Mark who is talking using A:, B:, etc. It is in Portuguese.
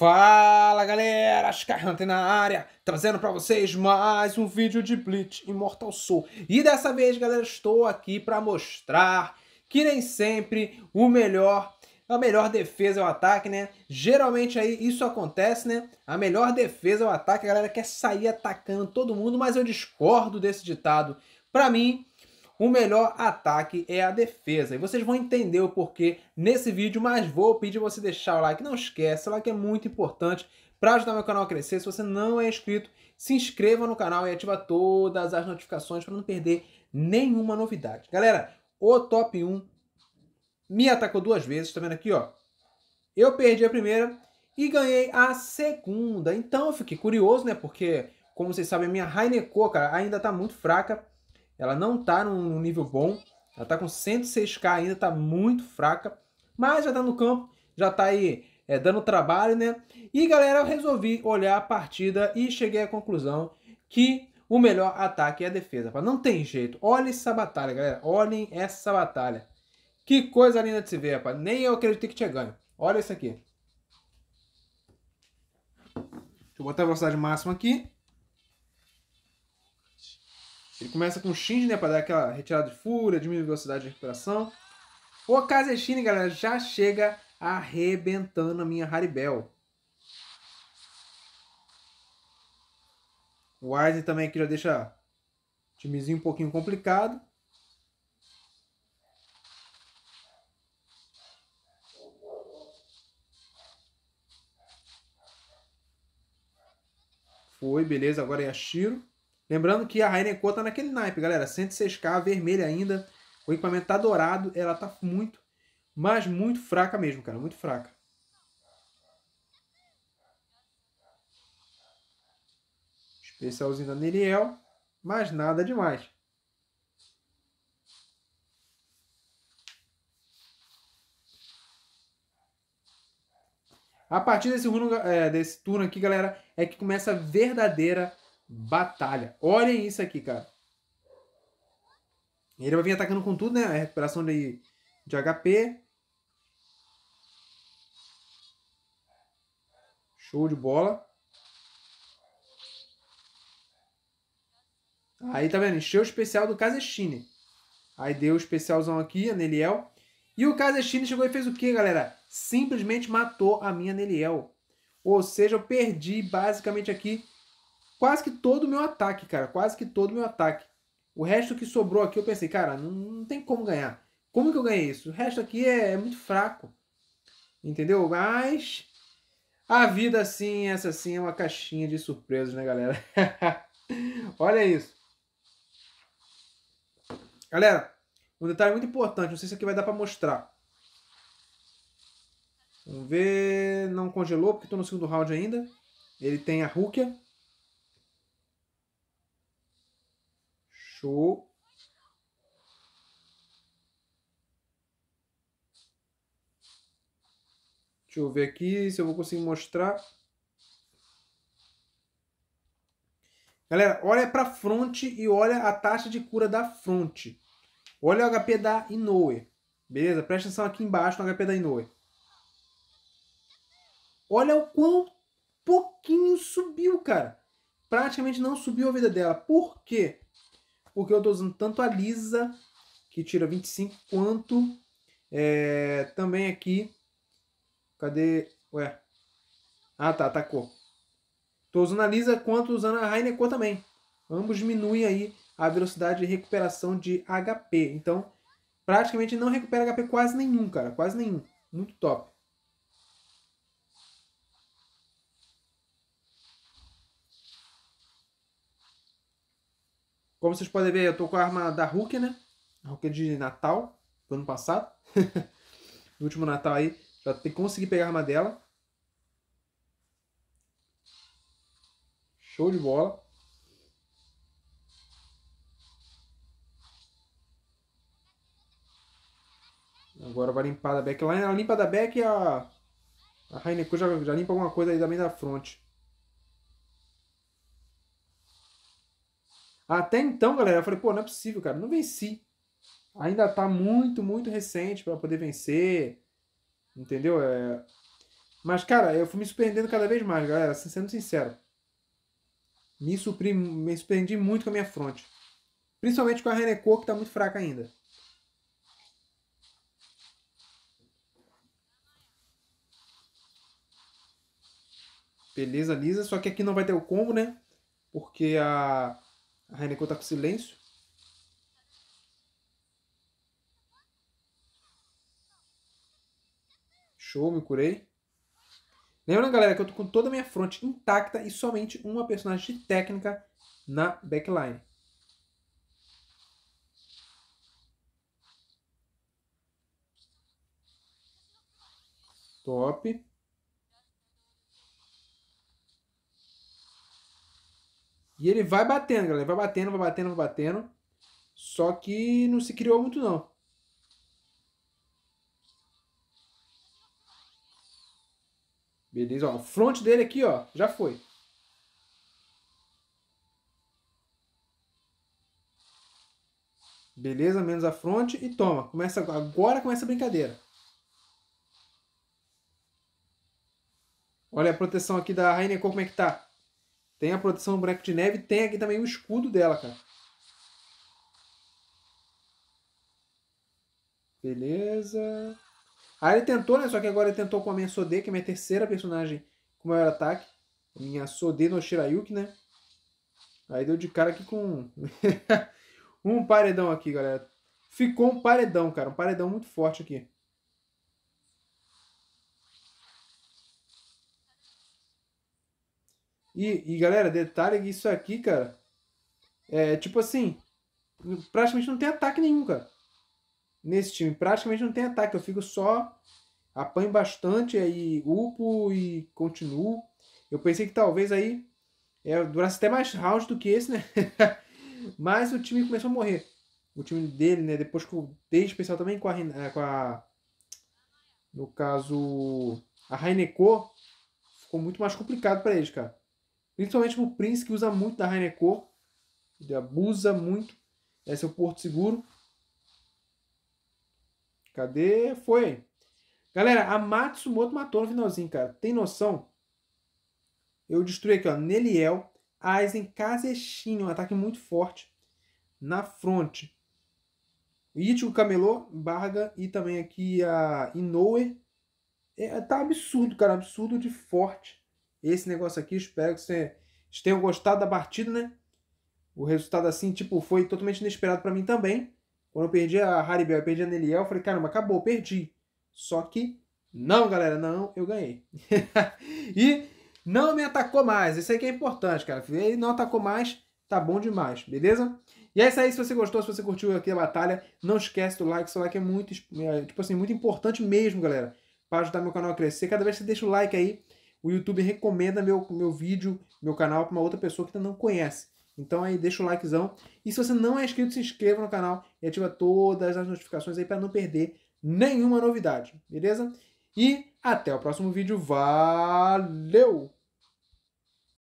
A: Fala galera, Skyhunter na área, trazendo para vocês mais um vídeo de Blitz Immortal Soul. E dessa vez, galera, estou aqui para mostrar que nem sempre o melhor, a melhor defesa é o ataque, né? Geralmente aí isso acontece, né? A melhor defesa é o ataque, a galera quer sair atacando todo mundo, mas eu discordo desse ditado. Para mim, o melhor ataque é a defesa. E vocês vão entender o porquê nesse vídeo, mas vou pedir você deixar o like. Não esquece, o like é muito importante para ajudar meu canal a crescer. Se você não é inscrito, se inscreva no canal e ativa todas as notificações para não perder nenhuma novidade. Galera, o top 1 me atacou duas vezes, tá vendo aqui, ó? Eu perdi a primeira e ganhei a segunda. Então eu fiquei curioso, né? Porque, como vocês sabem, a minha Heineko, cara, ainda tá muito fraca. Ela não tá num nível bom. Ela tá com 106k ainda, tá muito fraca. Mas já tá no campo, já tá aí é, dando trabalho, né? E galera, eu resolvi olhar a partida e cheguei à conclusão que o melhor ataque é a defesa. Não tem jeito. Olhem essa batalha, galera. Olhem essa batalha. Que coisa linda de se ver, rapaz. Nem eu acreditei que tinha ganho. Olha isso aqui. Deixa eu botar a velocidade máxima aqui. Ele começa com o Shinji, né, para dar aquela retirada de fúria, diminuir a velocidade de recuperação. O Kazeshine, galera, já chega arrebentando a minha Haribel. O Aizen também aqui já deixa o timezinho um pouquinho complicado. Foi, beleza. Agora é a Shiro. Lembrando que a Rainer Core tá naquele naipe, galera. 106k, vermelha ainda. O equipamento tá dourado. Ela tá muito, mas muito fraca mesmo, cara. Muito fraca. Especialzinho da Neriel. Mas nada demais. A partir desse turno, é, desse turno aqui, galera, é que começa a verdadeira batalha. Olhem isso aqui, cara. Ele vai vir atacando com tudo, né? A recuperação de, de HP. Show de bola. Aí, tá vendo? Encheu o especial do Kazestine. Aí deu o especialzão aqui, a Neliel. E o Kazestine chegou e fez o que, galera? Simplesmente matou a minha Neliel. Ou seja, eu perdi basicamente aqui quase que todo o meu ataque, cara. Quase que todo o meu ataque. O resto que sobrou aqui eu pensei, cara, não, não tem como ganhar. Como que eu ganhei isso? O resto aqui é, é muito fraco. Entendeu? Mas a vida assim, essa assim é uma caixinha de surpresas, né, galera? Olha isso. Galera, um detalhe muito importante, não sei se aqui vai dar para mostrar. Vamos ver, não congelou porque estou no segundo round ainda. Ele tem a Rukia, Show. Deixa eu ver aqui se eu vou conseguir mostrar. Galera, olha para fronte e olha a taxa de cura da fronte. Olha o HP da Inoue. Beleza? Presta atenção aqui embaixo no HP da Inoue. Olha o quão pouquinho subiu, cara. Praticamente não subiu a vida dela. Por quê? porque eu estou usando tanto a lisa, que tira 25, quanto é, também aqui. Cadê? Ué. Ah, tá, atacou. Estou usando a lisa quanto usando a Heineken também. Ambos diminuem aí a velocidade de recuperação de HP. Então, praticamente não recupera HP quase nenhum, cara. Quase nenhum. Muito top. Como vocês podem ver, eu tô com a arma da Hulk, né? A Hulk de Natal, do ano passado. no último Natal aí, já consegui pegar a arma dela. Show de bola. Agora vai limpar da Lá na limpa da back e a, a Heineken já, já limpa alguma coisa aí também da frente. Até então, galera, eu falei, pô, não é possível, cara, não venci. Ainda tá muito, muito recente para poder vencer. Entendeu? É... Mas, cara, eu fui me surpreendendo cada vez mais, galera, sendo sincero. Me, supri me surpreendi muito com a minha fronte. Principalmente com a Reneco, que tá muito fraca ainda. Beleza, Lisa. Só que aqui não vai ter o combo, né? Porque a a Renekon tá com silêncio. Show, me curei. Lembrando, galera, que eu tô com toda a minha fronte intacta e somente uma personagem de técnica na backline. Top. E ele vai batendo, galera. Vai batendo, vai batendo, vai batendo. Só que não se criou muito, não. Beleza, ó. O front dele aqui, ó, já foi. Beleza, menos a front e toma. Começa agora começa a brincadeira. Olha a proteção aqui da Rainha como é que tá. Tem a proteção do boneco de neve, tem aqui também o escudo dela, cara. Beleza. Aí ah, ele tentou, né? Só que agora ele tentou com a minha Sodê, que é minha terceira personagem com maior ataque. Minha Sodê no Shirayuki, né? Aí deu de cara aqui com um paredão aqui, galera. Ficou um paredão, cara. Um paredão muito forte aqui. E, e galera, detalhe que isso aqui, cara, é tipo assim, praticamente não tem ataque nenhum, cara. Nesse time, praticamente não tem ataque. Eu fico só, apanho bastante, aí upo e continuo. Eu pensei que talvez aí é, durasse até mais round do que esse, né? Mas o time começou a morrer. O time dele, né? Depois que eu dei especial também com a, é, com a. No caso, a Raineko, ficou muito mais complicado para eles, cara. Principalmente pro o Prince, que usa muito da Heinecor. Ele abusa muito. Esse é o Porto Seguro. Cadê? Foi. Galera, a Matsumoto matou no finalzinho, cara. Tem noção? Eu destruí aqui, ó. Neliel, Aizen, Kazeshin. Um ataque muito forte. Na fronte. Ichigo Camelô, Barga e também aqui a Inoue. É, tá absurdo, cara. Absurdo de forte esse negócio aqui. Espero que vocês tenham gostado da partida, né? O resultado, assim, tipo, foi totalmente inesperado para mim também. Quando eu perdi a Haribel e perdi a Neliel, eu falei, caramba, acabou, perdi. Só que, não, galera, não, eu ganhei. e não me atacou mais. Isso aí que é importante, cara. Ele não atacou mais, tá bom demais, beleza? E é isso aí, se você gostou, se você curtiu aqui a batalha, não esquece do like, seu like é muito, é, tipo assim, muito importante mesmo, galera, para ajudar meu canal a crescer. Cada vez que você deixa o like aí, o YouTube recomenda meu, meu vídeo, meu canal para uma outra pessoa que ainda não conhece. Então aí deixa o likezão. E se você não é inscrito, se inscreva no canal e ativa todas as notificações aí para não perder nenhuma novidade, beleza? E até o próximo vídeo. Valeu!